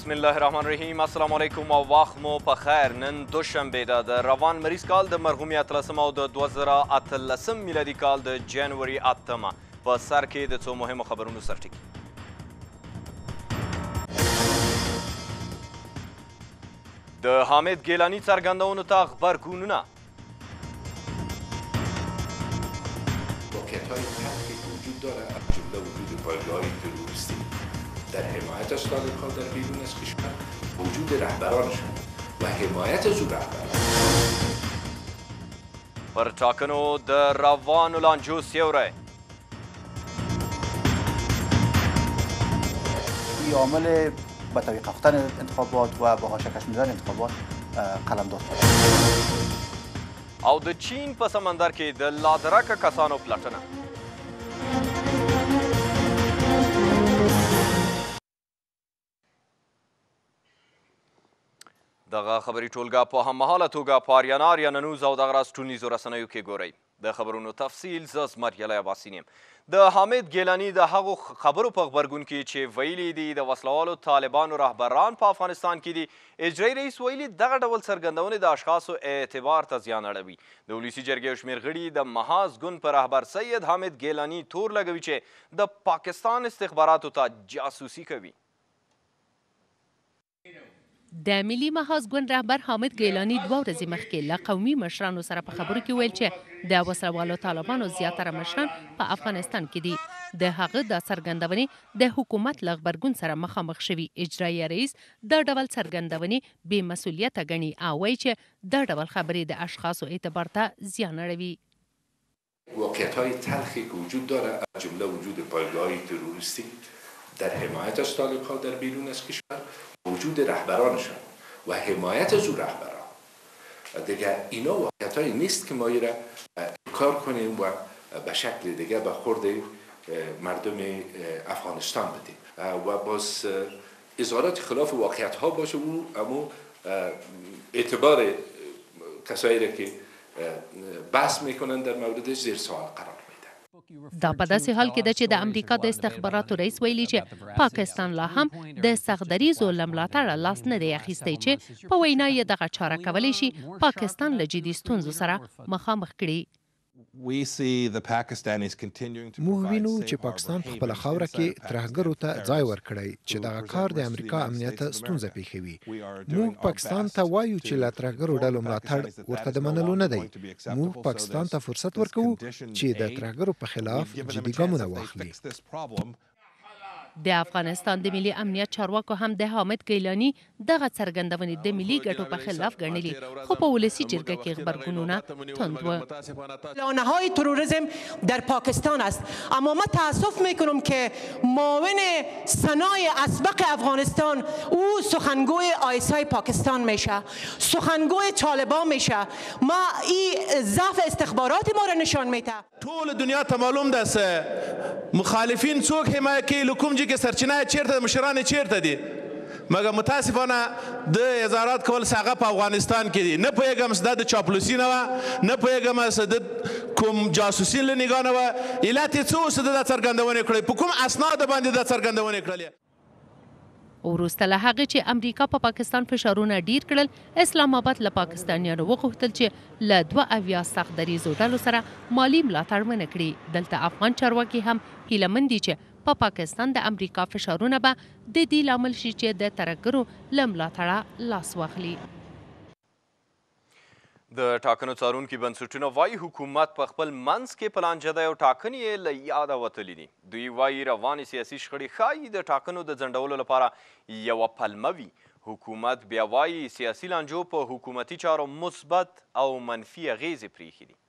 بسم الله الرحمن الرحیم السلام علیکم او وخت مو په خیر نن دوشنبه ده د روان مریض کال د مرحوم اتلسم او د 2013 میلادي کال د جنوري 8 په سر کې د څو مهمو خبرونو سره ټکی د حامد ګیلانی څرګندونو ته خبرګونونه واقعیت هایی که وجود داره از جمله وجود پایگاهی در حمایت از تاریخ در بیرون از کشور وجود رهبرانشون و حمایت از او رهبران پر ټاکنو د روانو لانجو سیوری عامل به طریق رفتن انتخابات و با هاشکش میدن انتخابات قلمداد او د چین په سمندر کې د لادرکه کسانو پلټنه دغه خبري ټولګه په هممهاله توګه په آریانا آریانا نیوز او دغه راز ټولنیزو رسنیو کې ګورئ د خبرونو تفصیل زه زمر یلی عباسین یم د حامد ګیلانی د هغو خبرو په غبرګون کې چې ویلي دي د وسلوالو طالبانو رهبران په افغانستان کې دي اجرایي رئیس ویلي دغه ډول څرګندونې د اشخاصو اعتبار ته زیان اړوي د ولسي جرګې شمېر غړي د محاذ ګوند په رهبر سید حامد ګیلانی تور لګوي چې د پاکستان استخباراتو ته جاسوسي کوي د ملي محاذ ګوند رهبر حامد ګیلانی دوه ورځې مخکې له قومي مشرانو سره په خبرو کې ویل چې د وسلوالو طالبانو زیاتره مشران په افغانستان کې دي د هغه د څرګندونې د حکومت لغبرګون سره مخامخ شوی اجرایي رئیس د ډول څرګندونې بې مسولیت غني او وایي چې د ډول خبرې د اشخاصو اعتبار ته زیان اړوي واقعیت های تلخی که وجود داره از جمله وجود پایگاه تروریستی در حمایت از ها در بیرون از کشور وجود رهبرانشان و حمایت از او رهبران و اینا واقعیت نیست که ما را کار کنیم و به شکل دیگر به خورد مردم افغانستان بدیم و باز اظهارات خلاف واقعیت ها باشه او اما اعتبار کسایی را که بحث میکنن در مورد زیر سوال قرار دا په داسې حال کې ده چې د امریکا د استخباراتو رئیس ویلي چې پاکستان لا هم د سغدریزو لملاتړ لاس نه دی اخیستی چې په وینا یې دغه چاره کولی شي پاکستان له جدي ستونزو سره مخامخ کړي موږ وینو چې پاکستان په خپل خاوره کې ترهګرو ته ځای ورکړی چې دغه کار د امریکا امنیت ستونزه پیښوي موږ پاکستان ته وایو چې لا ترهګرو ډلو ملاتړ ورته د منلو نه دی موږ پاکستان ته فرصت ورکوو چې د ترهګرو په خلاف جدي ګامونه واخلي د افغانستان د ملی امنیت چارواکو هم د حامد ګیلانی دغه څرګندونې د ملي ګټو په خلاف ګڼلې خو په ولسی جرګه کې خبرګونونه تند و لانه های تروریسم در پاکستان است اما ما تاسف میکنم که معاون صنای اسبق افغانستان او سخنگوی آیسای پاکستان میشه سخنگوی طالبان میشه ما این ضعف استخبارات ما را نشان میده طول دنیا ته معلوم ده مخالفین څوک حمایت کوي کې سرچینه چیرته مشران چیرته دي مګر متاسفانه د وزارت کول ساغه په افغانستان کې دي نه پوهېږم ستا د چاپلوسي نه وه نه پوهېږم د کوم جاسوسي له نګاه نه وه علت یې څه اوس د دا څرګندونې کړې په کوم اسنادو باندې دا څرګندونې کړلې وروسته له هغه چې امریکا په پا پاکستان فشارونه ډیر کړل اسلام آباد له پاکستانیانو وغوښتل چې له دوه اویا سخت دریزو ډلو سره مالی ملاتړ ونه کړي دلته افغان چارواکي هم هیله مند دي چې په پاکستان د امریکا فشارونه به د دې لامل شي چې د ترګرو لملاتړه لاس واخلي د ټاکنو څارونکو بنسټونه وایي حکومت په خپل منځ کې پلان جدای او ټاکنې یې له یاده وتلې دي دوی وایي روانې سیاسي شخړې ښایي د ټاکنو د ځنډولو لپاره یوه پلمه وي حکومت بیا وایي سیاسي لانجو په حکومتي چارو مثبت او منفي اغیزې پرېښي دي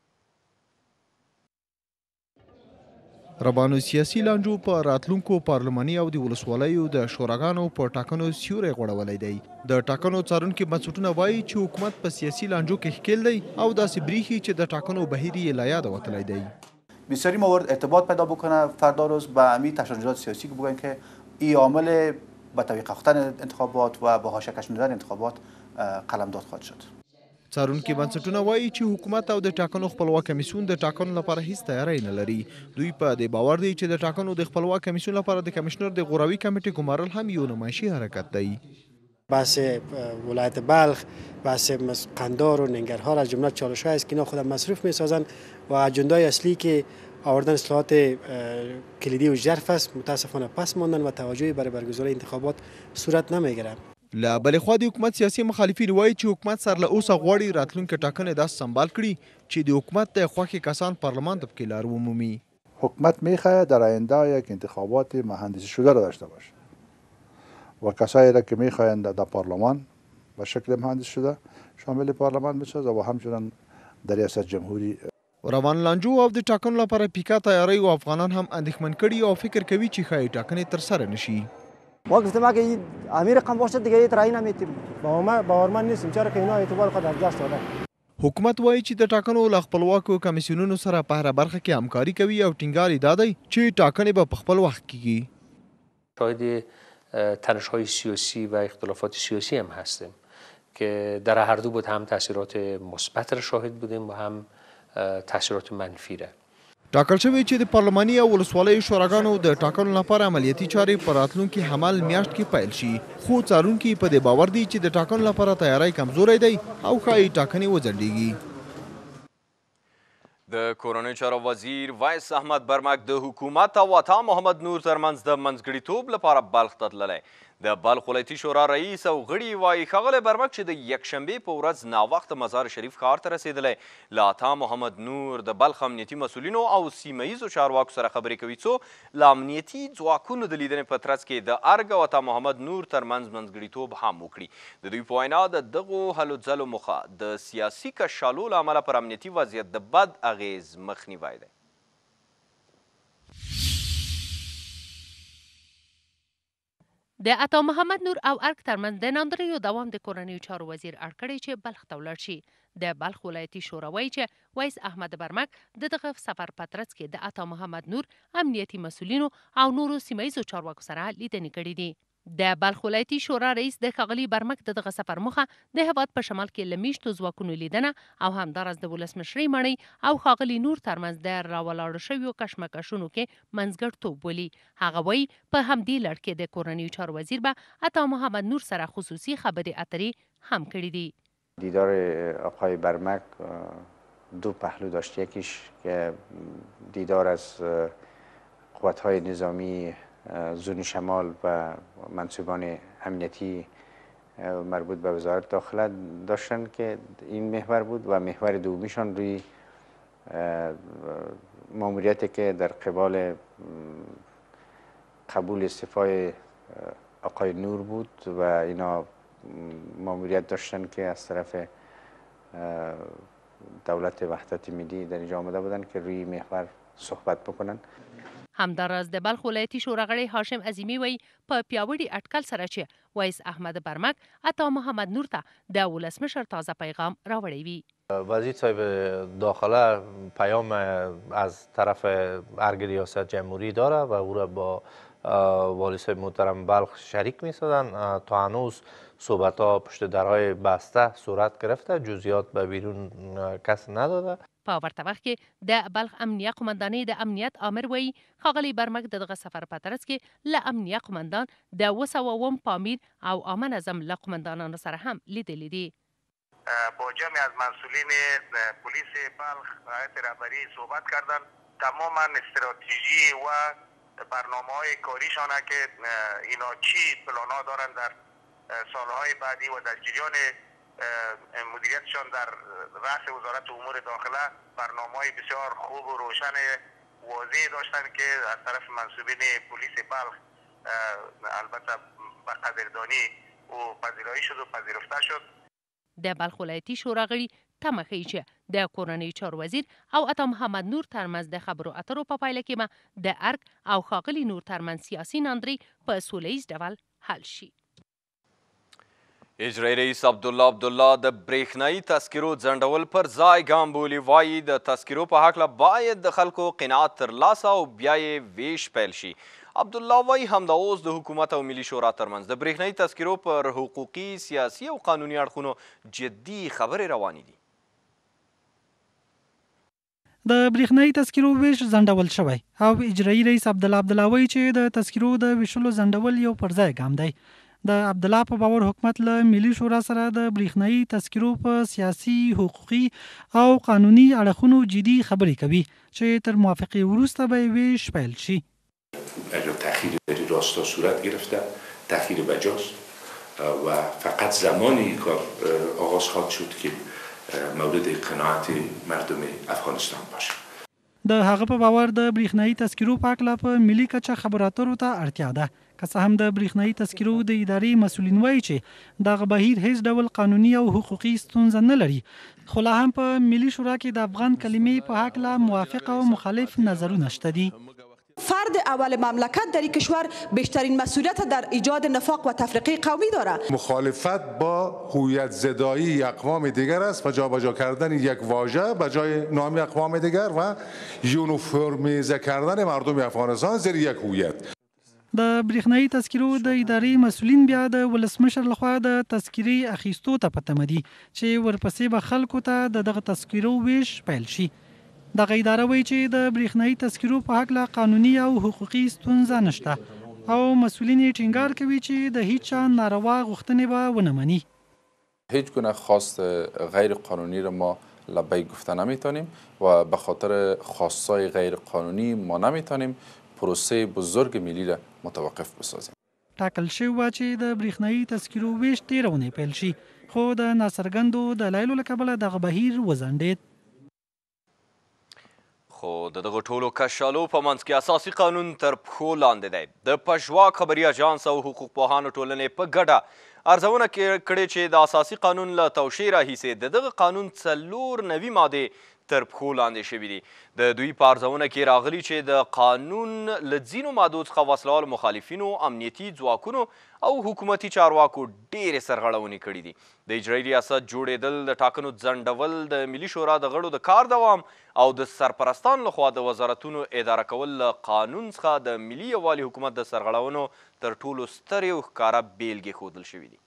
ربانو سیاسي لانجو په راتلونکو پارلماني او د ولسوالیو د شوراګانو په ټاکنو سیوري غوړولې دی د ټاکنو څارونکو مسوټونه وایي چې حکومت په سیاسي لانجو کې ښکیل دی او داسې بریخي چې د ټاکنو بهیر یې لا یاد وتلی دی بسیاری موارد ارتباط پیدا بکنه فردا روز به امی تشنجات سیاسی که بگن که ای عامل به طویق خواختن انتخابات و به هاشکش دادن انتخابات قلمداد خواهد شد څارونکي بنسټونه وایي چې حکومت او د ټاکنو خپلواک کمیسیون د ټاکنو لپاره هیڅ تیاری نه لري دوی په دې باور دي چې د ټاکنو د خپلواک کمیسیون لپاره د کمشنر د غوراوي کمیټې ګمارل هم یو نمایشي حرکت دی بحث ولایت بلخ بحث قندار و ننگرهار از جمله چالش است که اینا خود مصروف میسازند و اجندای اصلی که آوردن اصلاحات کلیدی و ژرف است متاسفانه پس ماندن و توجهی برای برگزاری انتخابات صورت نمیگیرد له بلې خوا د حکومت سیاسي مخالفین وایي چې حکومت سر له اوسه غواړي راتلونکي ټاکنې داسې سنبال کړي چې د حکومت د خوښې کسان پارلمان ته پکې لار ومومي حکومت میخواهد در آینده یک انتخابات مهندسی شده را داشته باشد و کسایی را که میخواهند در پارلمان به شکل مهندس شده شامل پارلمان بسازد و همچنان در ریاست جمهوری روان لانجو او د ټاکنو لپاره پیکا تیاری او افغانان هم اندېښمن کړي او فکر کوي چې ښایي ټاکنې تر سره نشي ما گفتم اگه این امیر رقم باشه دیگه یه رأی نمیتیم با ما باورمن نیستم چرا که اینا اعتبار خود ارجاست داره حکومت وایي چې د ټاکنو له خپلواکو کمیسیونونو سره په هر برخه کې همکاري کوي او ټینګار یې دادی چې ټاکنې به په خپل وخت کیږي شاید تنش های سیاسی و اختلافات سیاسی هم هستیم که در هر دو بود هم تاثیرات مثبت را شاهد بودیم و هم تاثیرات منفی را ټاکل شوی چې د پارلماني او ولسوالۍ شوراګانو د ټاکنو لپاره عملیاتي چارې په راتلونکي حمل میاشت کې پیل شي خو څارونکي په دې باور دي چې د ټاکنو لپاره تیاری کمزورې دی او ښایي ټاکنې وځنډیږي د کورنۍ چارو وزیر وایس احمد برمک د حکومت او عطا محمد نور ترمنځ د منځګړیتوب لپاره بلخ ته تللی د بلخ ولایتي شورا رئیس او غړي وایي ښاغلی برمک چې د یکشنبې په ورځ ناوخته مزار شریف ښار ته رسېدلی له عطا محمد نور د بلخ امنیتي مسولینو او سیمه ییزو چارواکو سره خبرې کوي څو له امنیتي ځواکونو د لیدنې په ترڅ کې د ارګ او عطا محمد نور ترمنځ منځګړیتوب هم وکړي د دوی په وینا د دغو هلو ځلو موخه د سیاسي کشالو له امله پر امنیتي وضعیت د بد اغیز مخنیوی دی د عطا محمد نور او ارګ ترمنځ د ناندريو دوام د کورنیو چارو وزیر اړ کړی چې بلخ ته ولاړ شي د بلخ ولایتي شورا وایي چې وایس احمد برمک د دغه سفر پترڅ کې د عطا محمد نور امنیتي مسولینو او نورو سیمایي چارواکو سره لیدنې کړې دي د بلخ ولایتي شورا رئیس د ښاغلي برمک د دغه سفر موخه د هیواد په شمال کې له میشتو ځواکونو لیدنه او همداراز د ولسمشرۍ مړۍ او ښاغلي نور ترمنځ د راولاړو شویو کشمکشونو کې منځګړتوب ولي هغه وایي په همدې لړ کې د کورنیو چارو وزیر به عطا محمد نور سره خصوصي خبرې اترې هم کړې دي دیدار آقای برمک دو پهلو داشت یکیش که دیدار از قوت‌های نظامی زون شمال و منصوبان امنیتی مربوط به وزارت داخله داشتند که این محور بود و محور دومیشان روی ماموریتی که در قبال قبول استفای آقای نور بود و اینا ماموریت داشتن که از طرف دولت وحدت ملی در اینجا آمده بودند که روی محور صحبت بکنند همداراز د بلخ ولایتي شورا غړی هاشم عظیمی وای په پیاوړي اټکل سره چې وایس احمد برمک عطا محمد نور ته د ولسمشر تازه پیغام راوړی وی وزیر صاحب داخله پیام از طرف ارگ ریاست جمهوری داره و او را با والی صاحب محترم بلخ شریک می سازن تا هنوز صحبت ها پشت درهای بسته صورت گرفته جزیات به بیرون کس نداده په ورته وخت کې د بلخ امنیه قومندانۍ د امنیت امر وایي ښاغلی برمک د دغه سفر په ترڅ کې له امنیه قومندان د اوه سوه اووم پامیر او عامه نظم له قومندانانو سره هم لیدلی دي با جمعی از مسئولین پلیس بلخ رعایت رهبری صحبت کردند تماما استراتژی و برنامه های کاریشانه که اینا چی پلانا دارن در سالهای بعدی و در جریان مدیریتشان در رأس وزارت امور داخله برنامه های بسیار خوب و روشن واضح داشتن که از طرف منصوبین پلیس بلخ البته به قدردانی او پذیرایی شد و پذیرفته شد د بلخ ولایتي شورا غړي تمه ښیي چې د کورنۍ چار وزیر او عطا محمد نور ترمنځ د خبرو اترو په پایله کې ما د ارګ او خاغلی نور ترمن سیاسي ناندري په سولېز ډول حل شي اجرایی رئیس عبدالله عبدالله د برېښنایي تذکرو ځنډول پر ځای ګام بولي وایي د تذکرو په هکله باید د خلکو قناعت ترلاسه او بیا یې ویش پیل شي عبدالله وایي همدا اوس د حکومت او ملي شورا ترمنځ د برېښنایي تذکرو پر حقوقي سیاسي او قانوني اړخونو جدي خبرې روانې دي د برېښنایي تذکرو ویش ځنډول شوی او اجرایی رئیس عبدالله عبدالله وایي چې د تذکرو د ویشلو ځنډول یو پرځای ګام دی د عبد الله په باور حکومت له ملي شورا سره د برېښنایی تذکرو په سیاسي حقوقي او قانوني اړخونو جدي خبرې کوي چې تر موافقه وروسته به ویش پیل شي اگر تأخیر در راستا صورت گرفته تأخیر بجاست و فقط زمانی کار آغاز خواهد شد که مورد قناعت مردم افغانستان باشه د هغه په باور د برېښنایی تذکیرو په اړه په ملي کچه خبرو اترو ته اړتیا ده که څه هم د برېښنایی تذکیرو د ادارې مسولین وایي چې دا بهیر هیڅ ډول قانوني او حقوقي ستونزه نه لري خو لا هم په ملي شورا کې د افغان کلمې په حق لا موافق او مخالف نظرونه شته دي فرد اول مملکت در این کشور بیشترین مسئولیت در ایجاد نفاق و تفرقه قومی دارد مخالفت با هویت زدایی اقوام دیگر است و جابجا کردن یک واژه به جای نام اقوام دیگر و یونیفرمیزه کردن مردم افغانستان زیر یک هویت د برېښنایی تذکیرو د ادارې مسولین بیا د ولسمشر لخوا د تذکیري اخیستو ته پتمدي چې ورپسې به خلکو ته د دغه تذکیرو ویش پیل شي دغه اداره وایي چې د برېښنایي تذکرو په حق له قانوني او حقوقي ستونزې نشته او مسولین یې ټینګار کوي چې د هیڅ چا ناروا غوښتنې به ونه مني هیچ گونه خواست غیر قانونی رو ما لبیک گفته نمیتونیم و به خاطر خواستای غیر قانونی ما نمیتونیم پروسه بزرگ ملی را متوقف بسازیم ټاکل شوی و چې د برېښنایي تذکرو ویش تیرونه پیل شي خو د ناسرګندو د لایلو لکبل دغه بهیر وزندید خو د دغه ټولو کشالو په منځ کې اساسي قانون تر پښو لاندې دی د پژواک خبري اژانس او حقوق پوهانو ټولنې په ګډه ارزونه کړې چې د اساسي قانون له توشې راهیسې د دغه قانون څلور نوي مادې تر پښو لاندې شوي دي د دوی په ارزونه کې راغلي چې د قانون له ځینو مادو څخه وسلوال مخالفینو امنیتي ځواکونو او حکومتي چارواکو ډېرې سرغړونې کړي دي د اجرایي ریاست جوړېدل د ټاکنو ځنډول د ملي شورا د غړو د کار دوام او د سرپرستان لخوا د وزارتونو اداره کول له قانون څخه د ملي یووالي حکومت د سرغړونو تر ټولو سترې او ښکاره بیلګې ښودل شوي دي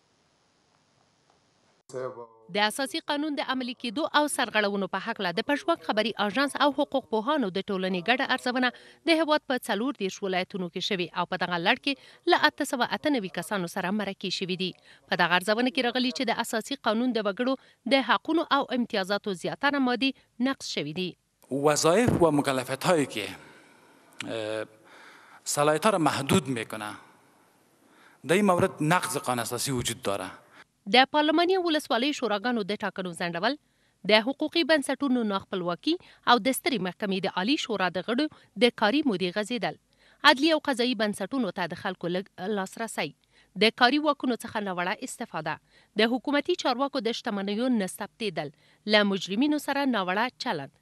د اساسي قانون د عملي کېدو او سرغړونو په حق له د پښوک خبري اژانس او حقوق پوهانو د ټولنې ګډه ارزونه د هواد په څلور دیش ولایتونو کې شوی او په دغه لړ کې ل 898 کسانو سره مرکه شوې دي په دغه ارزونه کې رغلی چې د اساسي قانون د وګړو د حقونو او امتیازاتو زیاتره مادي نقص شوې دي وظایف و مکلفیت هایی که صلاحیت را محدود میکنه در این مورد نقض قانون اساسی وجود داره د پارلماني ولسوالۍ شوراګانو د ټاکنو ځنډول د حقوقي بنسټونو ناخپلواکي او د سترې محکمې د عالی شورا د غړو د کاري مودې غځېدل عدلي او قضایي بنسټونو ته د خلکو لږ لاسرسي د کاري واکونو څخه ناوړه استفاده د حکومتي چارواکو د شتمنیو نسبتېدل له مجرمینو سره ناوړه چلند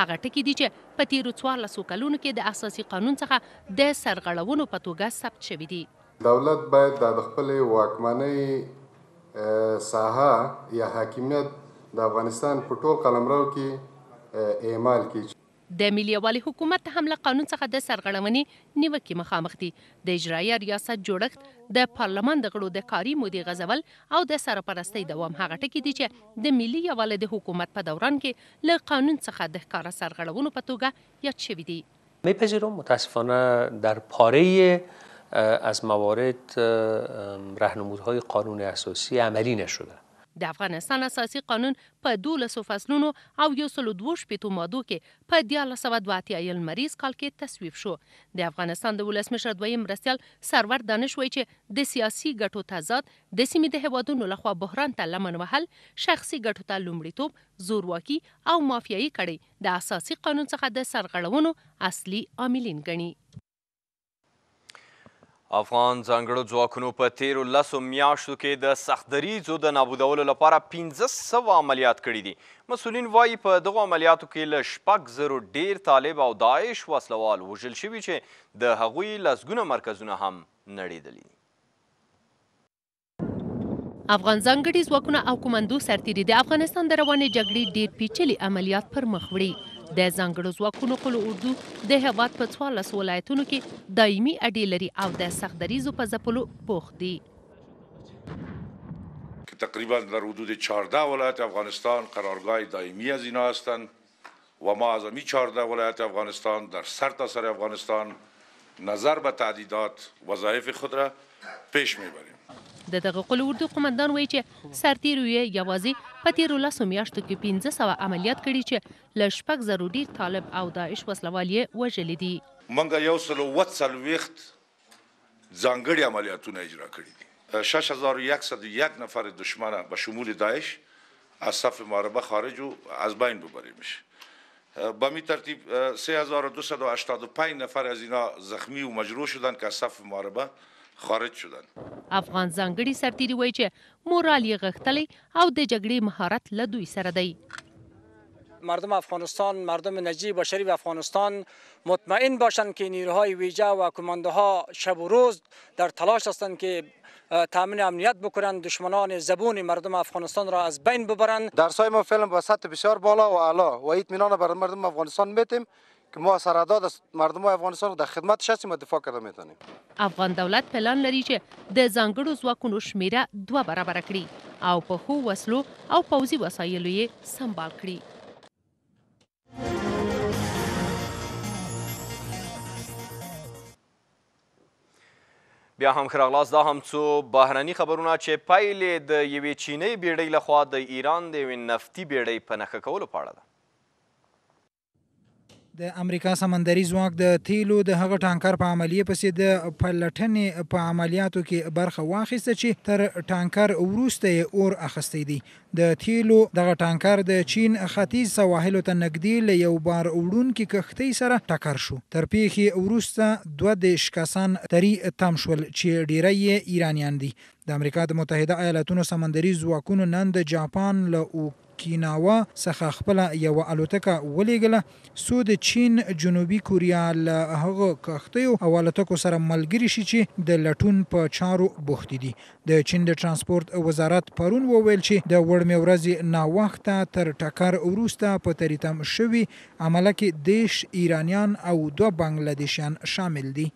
هغه ټکي دي چې په تیرو څوارلسو کلونو کې د اساسي قانون څخه د سرغړونو په توګه ثبت شوي دي دولت باید د خپلې واکمنۍ ساحه یا حاکمیت د افغانستان په ټول قلمرو کې اعمال کیږي د ملي یوالي حکومت حمله قانون څخه د سرغړونې نیوکې مخامخ دي د اجرایي ریاست جوړښت د پارلمان د غړو د کاري مودې غزول او د سرپرستۍ دوام هغه ټکی دي چې د ملي یوالي د حکومت په دوران کې له قانون څخه د ښکارا سرغړونو په توګه یاد شوي دي میپذیرم متاسفانه در پاره از موارد رهنمودهای قانون اساسی عملی نشده د افغانستان اساسي قانون په 12 فصلونو او 112 مادو کې په 1982 یل مریض کال کې تصویب شو د افغانستان د ولسمشر دویم مرستیال سرور دانش وای چې د سیاسي ګټو تضاد د سیمې د هوادونو لخوا بحران ته لمن وهل شخصي ګټو ته لومړیتوب زورواکي او مافیایي کړي د اساسي قانون څخه د سرغړونو اصلي عاملین ګڼي افغان ځانګړو ځواکونو په تیرو لسو میاشتو کې د سختدریځو د نابودولو لپاره پنځه سوه عملیات کړي دي مسؤلین وایي په دغو عملیاتو کې له شپږ زرو ډیر طالب او داعش وسلوال وژل شوي چې د هغوی لسګونه مرکزونه هم نړېدلي دي افغان ځانګړي ځواکونه او کماندو سرتیري د افغانستان د روانې جګړې ډیر پیچلي عملیات پر مخ وړي د ځنګړو ځواکونو قول اردو د هواد په 14 ولایتونو کې دایمي اډې لري او د سختدریزو په ځپلو بوخت دي تقریبا در حدود 14 ولایت افغانستان قرارگاه دائمی از اینا هستند و ما از امی 14 ولایت افغانستان در سرتاسر سر افغانستان نظر به تعدیدات وظایف خود را پیش میبریم د دغه قول اردو قومندان وایي چې سرتیرو یې یوازې په تیرو لسو میاشتو کې پنځه سوه عملیات کړي چې له شپږ زرو ډیر طالب او داعش وسلوال یې وژلي دي موږ یو سل اووه څلوېښت ځانګړي عملیاتونه اجرا کړي دي 6101 نفر دشمن به شمول داعش از صف معربه خارج و از بین ببریمش با می ترتیب 3285 نفر از اینا زخمی و مجروح شدن که از صف معربه خارج شدن افغان ځانګړي سرتیري وایي چې مورال یې غښتلی او د جګړې مهارت له دوی سره دی مردم افغانستان مردم نجیب بشری و افغانستان مطمئن باشند که نیروهای ویژه و کمانده ها شب و روز در تلاش هستند که تامین امنیت بکنند دشمنان زبون مردم افغانستان را از بین ببرند درسای ما فعلا با سطح بسیار بالا و اعلی و اطمینان بر مردم افغانستان میتیم که ما سر داد مردم افغانستان در خدمتش هستیم و دفاع کرده میتونیم افغان دولت پلان لري چې د ځانګړو ځواکونو شمیره دوه برابر کړي او په خو وسلو او پوځي وسایلو یې سمبال کړي بیا هم خراغلاس دا هم څو بهرنی خبرونه چې پایلې د یوې چینی بیړۍ لخوا د ایران د یوې نفتي بیړۍ په نښه کولو په اړه ده د امریکا سمندري ځواک د تیلو د هغه ټانکر په عملیه پسې د پلټنې په عملیاتو کې برخه واخیسته چې تر ټانکر وروسته اور اخستی دی د تیلو دغه ټانکر د چین ختیځ سواحلو ته نږدې له یو بار وړونکي کښتۍ سره ټکر شو تر پیښې وروسته دوه دېرش کسان تری تم شول چې ډیری یې ایرانیان دي د امریکا د متحده ایالاتونو سمندري ځواکونو نن د جاپان له اوکیناوا څخه خپل یو الوتکه ولېګله سو د چین جنوبي کوریا له هغه کښتیو او الوتکو سره ملګری شي چې د لټون په چارو بوخت دي د چین د ترانسپورت وزارت پرون وویل چې د وړمې ورځې ناوخته تر ټکر وروسته په تریتم شوي عمله کې دیش ایرانیان او دوه بنگلاديشیان شامل دي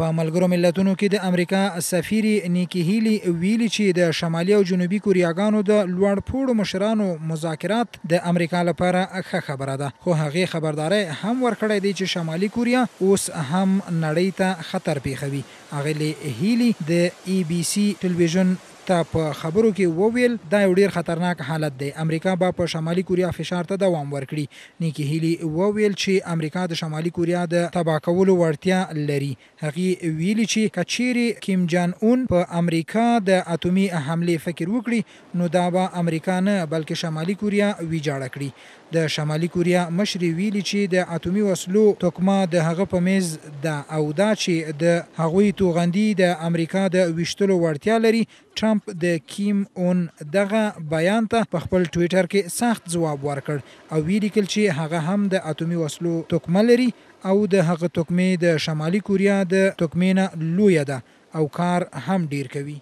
په ملګرو ملتونو کې د امریکا سفیر نیکی هیلی ویلي چې د شمالي او جنوبي کوریاګانو د لوړ پوړو مشرانو مذاکرات د امریکا لپاره ښه خبره ده خو هغه خبرداري هم ورکړی دی چې شمالي کوریا اوس هم نړۍ ته خطر پیښوي اغلی هیلی د ای بی سی ټلویزیون ته په خبرو کې وویل دا یو ډیر خطرناک حالت دی امریکا به په شمالي کوریا فشار ته دوام ورکړي نیکی هیلی وویل چې امریکا د شمالي کوریا د تباه کولو وړتیا لري هغه ویلي چې کچيري کیم جان اون په امریکا د اتمی حمله فکر وکړي نو دا به امریکا نه بلکې شمالي کوریا ویجاړه کړي د شمالي کوریا مشر ویلي چې د اټومي وسلو توکما د هغه په میز د او دا چې د هغوی توغندي د امریکا د وشتلو وړتیا لري ټرمپ د کیم اون دغه بیان ته په خپل ټویټر کې سخت ځواب ورکړ او ویلي کل چې هغه هم د اټومي وسلو توکمه لري او د هغه توکمه د شمالي کوریا د توکمینه لوی ده او کار هم ډیر کوي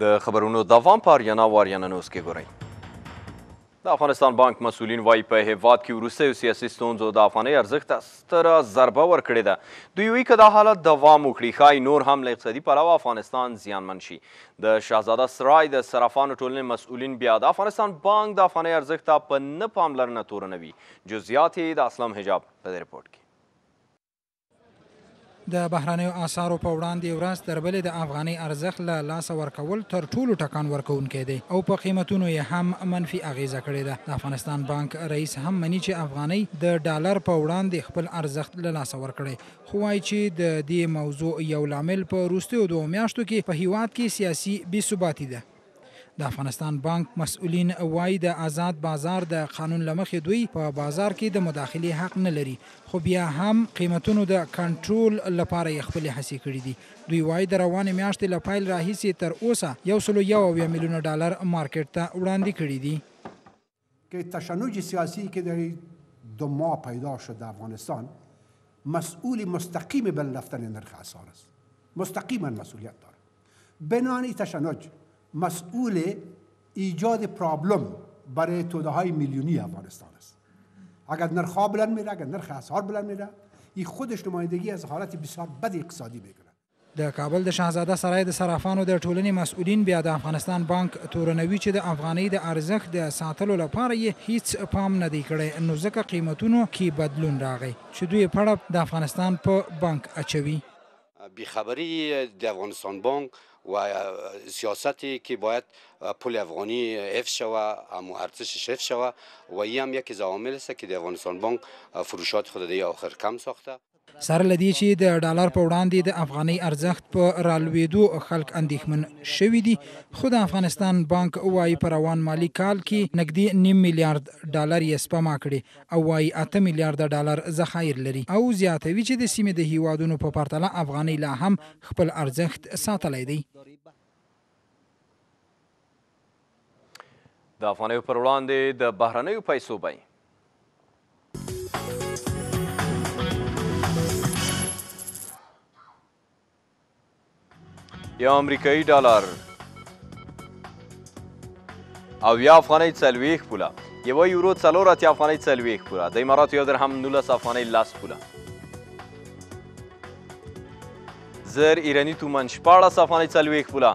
د خبرونو دوام په اریانا واریانا نوز کې ګورئ د افغانستان بانک مسولین وایي په هیواد کې وروستیو سیاسي ستونزو د افغانۍ ارزښت ته ستره ضربه ورکړې ده دوی وایي که دا حالت دوام وکړي ښایي نور هم له اقتصادي پلوه افغانستان زیانمن شي د شهزاده سرای د صرافانو ټولنې مسؤلین بیا د افغانستان بانک د افغانۍ ارزښت ته په نه پاملرنه تورنوي جزیات یې د اسلام حجاب په دې رپورټ کې د بهرانیو آثارو په وړاندې ورځ تر بلې د افغاني ارزښت له لاسه ورکول تر ټولو ټکان ورکوونکی دی او په قیمتونو یې هم منفي اغیزه کړې ده د افغانستان بانک رئیس هم مني چې افغاني د ډالر په وړاندې خپل ارزښت له لاسه ورکړي خو وايي چې د دې موضوع یو لامل په روسي دوه میاشتو کې په هیواد کې سیاسي بې ثباتي ده د افغانستان بانک مسؤلین وایي د آزاد بازار د قانون لمخې دوی په بازار کې د مداخله حق نه لري خو بیا هم قیمتونو د کنټرول لپاره یې خپل هڅې کړې دي دوی وایي د روانې میاشتې له پیل راهیسې تر اوسه یو سلو یو اویا میلیونه ډالر مارکیټ ته وړاندې کړي دي که تشنج سیاسی که در دو ماه پیدا شد در افغانستان مسئول مستقیم به رفتن نرخ اسعار است مستقیما مسئولیت داره بنان تشنج مسئول ایجاد پرابلم برای توده های میلیونی افغانستان است اگر نرخ ها بلند میره اگر نرخ اسعار بلند میره این خودش نمایندگی از حالت بسیار بد اقتصادی میکنه د کابل د شاهزاده سرای د صرافانو د ټولنې مسؤلین بیا د افغانستان بانک تورنوي چې د افغانۍ د ارزښت د ساتلو لپاره یې هیڅ پام نه دی کړی نو ځکه قیمتونو کې بدلون راغی چې دوی پړه د افغانستان په بانک اچوي بی خبری د افغانستان بانک و سیاستی که باید پول افغانی اف شوه اما ارزشش اف شوه و این هم یکی از عوامل است که در افغانستان بانک فروشات خود دیگه آخر کم ساخته سره لدی چې د ډالر په وړاندې د افغاني ارزښت په رالوېدو خلک اندېښمن شوي دي خو د افغانستان بانک وایي په روان مالی کال کې نږدې نیم میلیارډ ډالر یې سپما کړي او وایي اته میلیارډ ډالر ذخایر لري او زیاتوي چې د سیمې د هیوادونو په پرتله افغاني لا هم خپل ارزښت ساتلی دی د افغانیو پر وړاندې د بهرنیو پیسو بای یا امریکایي ډالر او یا افغانۍ څلوېښت پوله یوه یورو څلور اتیا افغانۍ څلوېښت پوله د اماراتو یو درهم نولس افغانۍ لس پوله زر ایراني تومن شپاړس افغانۍ څلوېښت پوله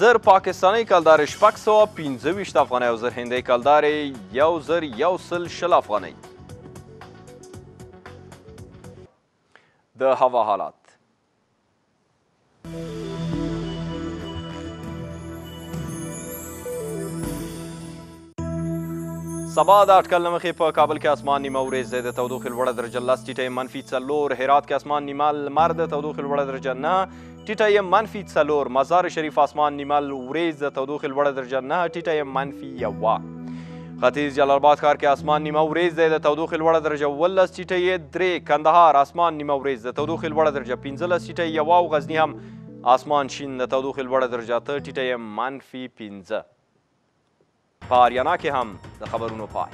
زر پاکستانی کلدار شپږ سوه پنځه ویشت افغانۍ او زر هندۍ کلدار یو زر یو سل شل افغانۍ د هوا حالات سبا د اټکل له مخې په کابل کې اسمان نیمه ورځ دی د تودوخې لوړه درجه لس ټیټه منفي څلور هرات کې اسمان نیمه لمر د تودوخې لوړه درجه نه ټیټه منفي څلور مزار شریف اسمان نیمه ورځ د تودوخې لوړه درجه نه ټیټه منفي یوه ختیځ جلال آباد ښار کې اسمان نیمه ورځ دی د تودوخې لوړه درجه ولس ټیټه درې کندهار اسمان نیمه ورځ د تودوخې لوړه درجه پنځلس ټیټه یوه او غزني هم اسمان شین د تودوخې لوړه درجه ته ټیټه منفي پنځه په آریانا کې هم د خبرونو پای